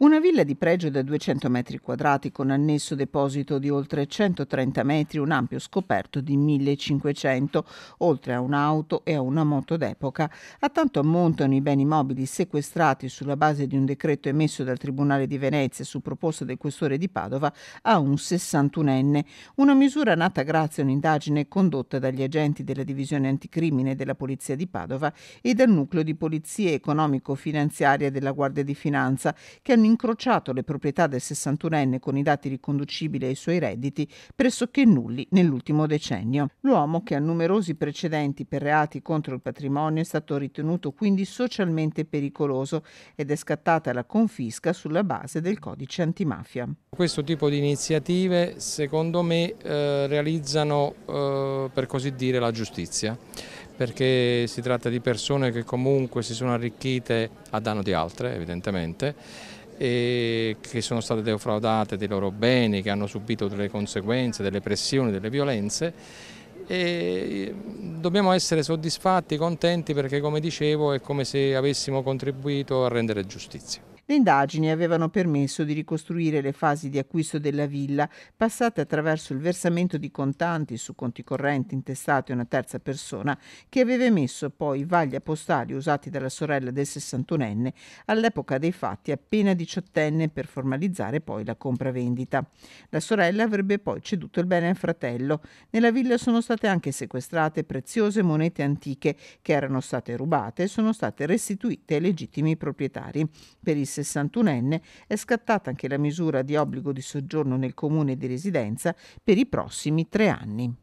Una villa di pregio da 200 metri quadrati con annesso deposito di oltre 130 metri, un ampio scoperto di 1500, oltre a un'auto e a una moto d'epoca. A tanto ammontano i beni mobili sequestrati sulla base di un decreto emesso dal Tribunale di Venezia su proposta del questore di Padova a un 61enne, una misura nata grazie a un'indagine condotta dagli agenti della divisione anticrimine della Polizia di Padova e dal nucleo di polizia economico-finanziaria della Guardia di Finanza che hanno incrociato le proprietà del 61enne con i dati riconducibili ai suoi redditi pressoché nulli nell'ultimo decennio. L'uomo, che ha numerosi precedenti per reati contro il patrimonio, è stato ritenuto quindi socialmente pericoloso ed è scattata la confisca sulla base del codice antimafia. Questo tipo di iniziative, secondo me, eh, realizzano, eh, per così dire, la giustizia perché si tratta di persone che comunque si sono arricchite a danno di altre evidentemente che sono state defraudate dei loro beni, che hanno subito delle conseguenze, delle pressioni, delle violenze e dobbiamo essere soddisfatti, contenti perché come dicevo è come se avessimo contribuito a rendere giustizia. Le indagini avevano permesso di ricostruire le fasi di acquisto della villa passate attraverso il versamento di contanti su conti correnti intestati a una terza persona che aveva emesso poi vaglia postali usati dalla sorella del 61enne all'epoca dei fatti appena diciottenne per formalizzare poi la compravendita. La sorella avrebbe poi ceduto il bene al fratello. Nella villa sono state anche sequestrate preziose monete antiche che erano state rubate e sono state restituite ai legittimi proprietari. Per il 61enne è scattata anche la misura di obbligo di soggiorno nel comune di residenza per i prossimi tre anni.